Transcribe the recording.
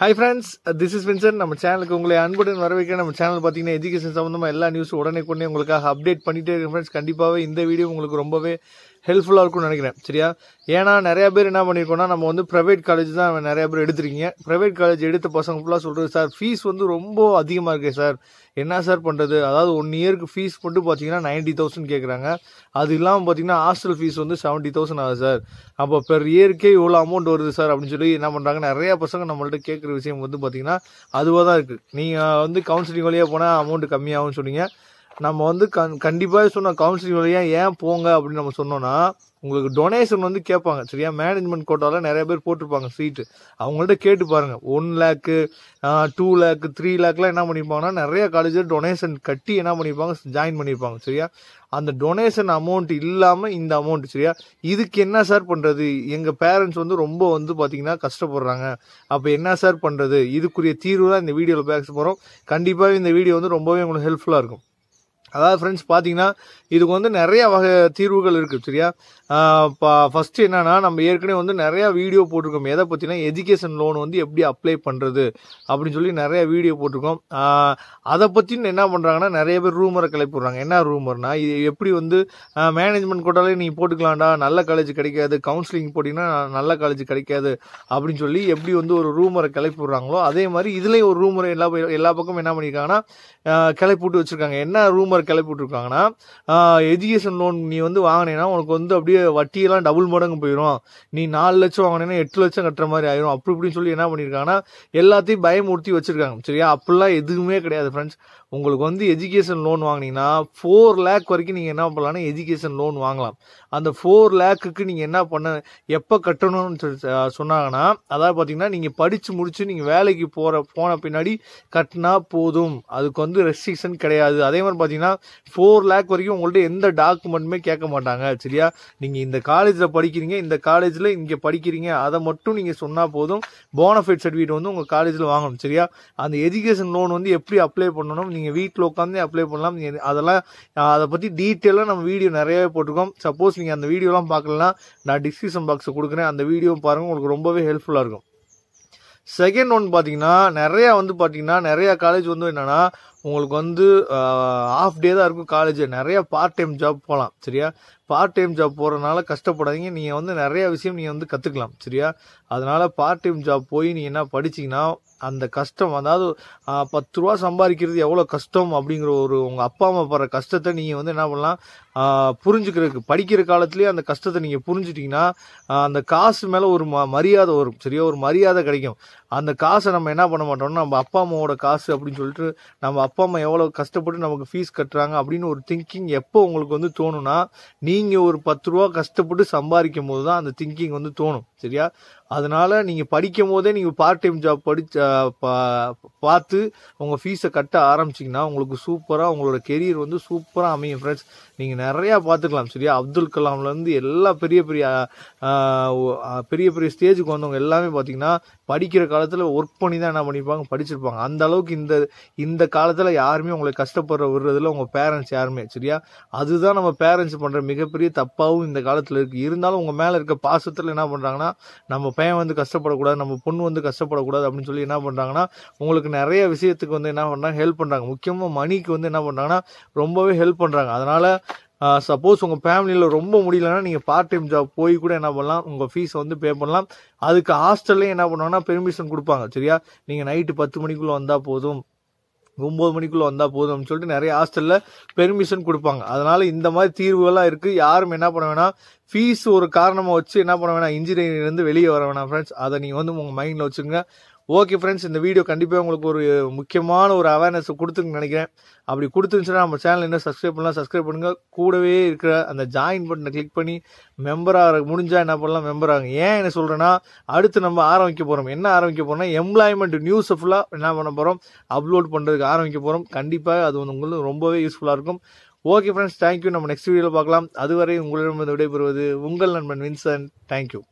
high friends this is Vinson நம்ம சேனலுக்கு உங்களை அன்புடன் வரவேற்க நம்ம சேனல் பார்த்தீங்கன்னா எஜுகேஷன் சம்மந்தமாக எல்லா நியூஸும் உடனே உடனே உங்களுக்காக அப்டேட் பண்ணிட்டே இருக்கேன் ஃப்ரெண்ட்ஸ் கண்டிப்பாகவே இந்த வீடியோ உங்களுக்கு ரொம்பவே ஹெல்ப்ஃபுல்லாக இருக்கும்னு நினைக்கிறேன் சரியா ஏன்னா நிறையா பேர் என்ன பண்ணியிருக்கோம்னா நம்ம வந்து ப்ரைவேட் காலேஜ் தான் நிறையா பேர் எடுத்துருக்கீங்க ப்ரைவேட் காலேஜ் எடுத்த பசங்க ஃபுல்லாக சொல்கிறது சார் ஃபீஸ் வந்து ரொம்ப அதிகமாக இருக்கே சார் என்ன சார் பண்ணுறது அதாவது ஒன் இயருக்கு ஃபீஸ் மட்டும் பார்த்தீங்கன்னா நைன்ட்டி தௌசண்ட் கேட்குறாங்க அது இல்லாமல் பார்த்தீங்கன்னா ஹாஸ்டல் ஃபீஸ் வந்து செவன்ட்டி தௌசண்ட் ஆகுது சார் அப்போ பெர் இயருக்கே இவ்வளோ அமௌண்ட் வருது சார் அப்படின்னு சொல்லி என்ன பண்ணுறாங்க நிறையா பசங்க நம்மள்ட்ட கேட்குற விஷயம் வந்து பார்த்தீங்கன்னா அதுவாக தான் இருக்குது நீங்கள் வந்து கவுன்சிலிங் வழியாக போனால் அமௌண்ட்டு கம்மியாகும்னு சொன்னீங்க நம்ம வந்து கண் கண்டிப்பாக சொன்ன கவுன்சிலிங் வழியாக ஏன் போங்க அப்படின்னு நம்ம சொன்னோன்னா உங்களுக்கு டொனேஷன் வந்து கேட்பாங்க சரியா மேனேஜ்மெண்ட் கோட்டாவில் நிறைய பேர் போட்டிருப்பாங்க சீட்டு அவங்கள்ட்ட கேட்டு பாருங்கள் one lakh two lakh three லேக்லாம் என்ன பண்ணியிருப்பாங்கன்னா நிறைய காலேஜில் டொனேஷன் கட்டி என்ன பண்ணியிருப்பாங்க ஜாயின் பண்ணியிருப்பாங்க சரியா அந்த டொனேஷன் அமௌண்ட் இல்லாமல் இந்த அமௌண்ட் சரியா இதுக்கு என்ன சார் பண்ணுறது எங்கள் பேரண்ட்ஸ் வந்து ரொம்ப வந்து பார்த்திங்கன்னா கஷ்டப்படுறாங்க அப்போ என்ன சார் பண்ணுறது இதுக்குரிய தீர்வு தான் இந்த வீடியோவில் பேச போகிறோம் கண்டிப்பாகவே இந்த வீடியோ வந்து ரொம்பவே உங்களுக்கு ஹெல்ப்ஃபுல்லாக இருக்கும் அதாவது ஃப்ரெண்ட்ஸ் பார்த்தீங்கன்னா இதுக்கு வந்து நிறைய வகை தீர்வுகள் இருக்குது சரியா ஃபஸ்ட்டு என்னென்னா நம்ம ஏற்கனவே வந்து நிறையா வீடியோ போட்டிருக்கோம் எதை பற்றினா எஜுகேஷன் லோன் வந்து எப்படி அப்ளை பண்ணுறது அப்படின்னு சொல்லி நிறைய வீடியோ போட்டிருக்கோம் அதை பற்றின்னு என்ன பண்ணுறாங்கன்னா நிறைய பேர் ரூமரை கிளப்பிடுறாங்க என்ன ரூமர்னா இது எப்படி வந்து மேனேஜ்மெண்ட் கோட்டாலே நீ போட்டுக்கலாம்டா நல்ல காலேஜ் கிடைக்காது கவுன்சிலிங் போட்டிங்கன்னா நல்ல காலேஜ் கிடைக்காது அப்படின்னு சொல்லி எப்படி வந்து ஒரு ரூமரை கிளப்பிடுறாங்களோ அதே மாதிரி இதுலேயும் ஒரு ரூமரை எல்லா எல்லா பக்கமும் என்ன பண்ணியிருக்காங்கன்னா கிளப்பி விட்டு வச்சுருக்காங்க என்ன ரூமர் கிளப்பி விட்டுருக்காங்கன்னா எஜுகேஷன் லோன் நீ வந்து வாங்கினேன்னா உனக்கு வந்து அப்படியே வட்டியெல்லாம் டபுள் மடங்கு போயிடும் நீ நாலு லட்சம் வாங்கினேன்னா எட்டு லட்சம் கட்டுற மாதிரி ஆயிரும் அப்படி இப்படின்னு சொல்லி என்ன பண்ணியிருக்காங்கன்னா எல்லாத்தையும் பயமுறுத்தி வச்சிருக்காங்க சரியா அப்படிலாம் எதுவுமே கிடையாது ஃப்ரெண்ட்ஸ் உங்களுக்கு வந்து எஜுகேஷன் லோன் வாங்கினீங்கன்னா ஃபோர் லேக் வரைக்கும் நீங்கள் என்ன பண்ணலான்னா எஜுகேஷன் லோன் வாங்கலாம் அந்த ஃபோர் லேக்குக்கு நீங்கள் என்ன பண்ண எப்போ கட்டணும்னு சொன்னாங்கன்னா அதாவது பார்த்தீங்கன்னா நீங்கள் படித்து முடிச்சு நீங்கள் வேலைக்கு போகிற போன பின்னாடி கட்டினா போதும் அதுக்கு வந்து ரெஸ்ட்ரிக்ஷன் கிடையாது அதே மாதிரி பார்த்தீங்கன்னா ஃபோர் லேக் வரைக்கும் உங்கள்ட்ட எந்த டாக்குமெண்ட்டுமே கேட்க மாட்டாங்க சரியா நீங்கள் இந்த காலேஜில் படிக்கிறீங்க இந்த காலேஜில் இங்கே படிக்கிறீங்க அதை மட்டும் நீங்கள் சொன்னால் போதும் போனஃபைட் சர்டிஃபிகேட் வந்து உங்கள் காலேஜில் வாங்கணும் சரியா அந்த எஜுகேஷன் லோன் வந்து எப்படி அப்ளை பண்ணணும் நீங்கள் வீட்டில் உட்காந்து அப்ளை பண்ணலாம் அதெல்லாம் அதை பற்றி டீட்டெயிலாக நம்ம வீடியோ நிறையவே போட்டிருக்கோம் சப்போஸ் நீங்கள் அந்த வீடியோலாம் பார்க்கலன்னா நான் டிஸ்கிரிப்ஷன் பாக்ஸ் கொடுக்குறேன் அந்த வீடியோ பாருங்கள் உங்களுக்கு ரொம்பவே ஹெல்ப்ஃபுல்லாக இருக்கும் செகண்ட் ஒன் பார்த்தீங்கன்னா நிறையா வந்து பார்த்தீங்கன்னா நிறையா காலேஜ் வந்து என்னென்னா உங்களுக்கு வந்து ஆஃப் டே தான் இருக்கும் காலேஜ் நிறையா பார்ட் டைம் ஜாப் போகலாம் சரியா பார்ட் டைம் ஜாப் போகிறதுனால கஷ்டப்படாதீங்க நீங்கள் வந்து நிறையா விஷயம் நீங்கள் வந்து கற்றுக்கலாம் சரியா அதனால் பார்ட் டைம் ஜாப் போய் நீங்கள் என்ன படிச்சிங்கன்னா அந்த கஷ்டம் அதாவது பத்து ரூபா சம்பாதிக்கிறது எவ்வளோ கஷ்டம் அப்படிங்கிற ஒரு உங்கள் அப்பா அம்மா படுற கஷ்டத்தை நீங்கள் வந்து என்ன பண்ணலாம் புரிஞ்சுக்கிறதுக்கு படிக்கிற காலத்துலேயே அந்த கஷ்டத்தை நீங்கள் புரிஞ்சுட்டீங்கன்னா அந்த காசு மேலே ஒரு ம மரியாதை வரும் சரியா ஒரு மரியாதை கிடைக்கும் அந்த காசை நம்ம என்ன பண்ண மாட்டோம்னா நம்ம அப்பா அம்மாவோட காசு அப்படின்னு சொல்லிட்டு நம்ம அப்பா அம்மா எவ்வளோ கஷ்டப்பட்டு நமக்கு ஃபீஸ் கட்டுறாங்க அப்படின்னு ஒரு திங்கிங் எப்போ உங்களுக்கு வந்து தோணும்னா நீங்கள் ஒரு பத்து ரூபா கஷ்டப்பட்டு சம்பாதிக்கும் போது தான் அந்த திங்கிங் வந்து தோணும் சரியா அதனால நீங்கள் படிக்கும் போதே நீங்கள் பார்ட் டைம் ஜாப் படிச்ச பார்த்து உங்கள் ஃபீஸை கட்ட ஆரம்பிச்சிங்கன்னா உங்களுக்கு சூப்பராக உங்களோட கெரியர் வந்து சூப்பராக அமையும் ஃப்ரெண்ட்ஸ் நீங்கள் நிறையா பார்த்துக்கலாம் சரியா அப்துல் கலாம்லேருந்து எல்லா பெரிய பெரிய பெரிய பெரிய ஸ்டேஜுக்கு வந்தவங்க எல்லாமே பார்த்தீங்கன்னா படிக்கிற காலத்தில் ஒர்க் பண்ணி தான் என்ன பண்ணிப்பாங்க படிச்சிருப்பாங்க அந்த அளவுக்கு இந்த இந்த காலத்தில் யாருமே உங்களை கஷ்டப்படுற விடுறதுல உங்கள் பேரண்ட்ஸ் யாருமே சரியா அதுதான் நம்ம பேரண்ட்ஸ் பண்ணுற மிகப்பெரிய தப்பாகவும் இந்த காலத்தில் இருக்குது இருந்தாலும் உங்கள் மேலே இருக்க பாசத்தில் என்ன பண்ணுறாங்கன்னா நம்ம பையன் வந்து கஷ்டப்படக்கூடாது நம்ம பொண்ணு வந்து கஷ்டப்படக்கூடாது அப்படின்னு சொல்லி என்ன பண்ணுறாங்கன்னா உங்களுக்கு நிறைய விஷயத்துக்கு வந்து என்ன பண்ணுறாங்க ஹெல்ப் பண்ணுறாங்க முக்கியமாக மணிக்கு வந்து என்ன பண்ணுறாங்கன்னா ரொம்பவே ஹெல்ப் பண்ணுறாங்க அதனால் சப்போஸ் உங்கள் ஃபேமிலியில் ரொம்ப முடியலன்னா நீங்கள் பார்ட் டைம் ஜாப் போய் கூட என்ன பண்ணலாம் உங்கள் ஃபீஸை வந்து பே பண்ணலாம் அதுக்கு ஹாஸ்டல்லையும் என்ன பண்ணுவாங்கன்னா பெர்மிஷன் கொடுப்பாங்க சரியா நீங்கள் நைட்டு பத்து மணிக்குள்ளே வந்தால் போதும் ஒம்பது மணிக்குள்ளே வந்தால் அப்படின்னு சொல்லிட்டு நிறைய ஹாஸ்டலில் பெர்மிஷன் கொடுப்பாங்க அதனால் இந்த மாதிரி தீர்வுகள்லாம் இருக்குது யாரும் என்ன பண்ண வேணாம் ஃபீஸ் ஒரு காரணமாக வச்சு என்ன பண்ண வேணாம் இன்ஜினியரிங் இருந்து வெளியே வர வேணாம் ஃப்ரெண்ட்ஸ் அதை நீங்கள் வந்து உங்கள் மைண்டில் வச்சுக்கோங்க ஓகே ஃப்ரெண்ட்ஸ் இந்த வீடியோ கண்டிப்பாக உங்களுக்கு ஒரு முக்கியமான ஒரு அவேர்னஸ் கொடுத்துன்னு நினைக்கிறேன் அப்படி கொடுத்துருந்துச்சுன்னா நம்ம சேனல் என்ன சப்ஸ்கிரைப் பண்ணலாம் சப்ஸ்கிரைப் பண்ணுங்கள் கூடவே இருக்கிற அந்த ஜாயின் பட்டனை கிளிக் பண்ணி மெம்பர் ஆக முடிஞ்சால் என்ன பண்ணலாம் மெம்பர் ஆகும் ஏன் என்ன சொல்கிறேன்னா அடுத்து நம்ம ஆரம்பிக்க போகிறோம் என்ன ஆரம்பிக்க போகிறோம்னா எம்ப்ளாய்மெண்ட் நியூஸை ஃபுல்லாக என்ன பண்ண போகிறோம் அப்லோட் பண்ணுறதுக்கு ஆரம்பிக்க போகிறோம் கண்டிப்பாக அது வந்து உங்களுக்கு ரொம்பவே யூஸ்ஃபுல்லாக இருக்கும் ஓகே ஃப்ரெண்ட்ஸ் தேங்க்யூ நம்ம நெக்ஸ்ட் வீடியோவில் பார்க்கலாம் அதுவரை உங்களிடம் விடைபெறுவது உங்கள் நண்பன் வின்சன் தேங்க்யூ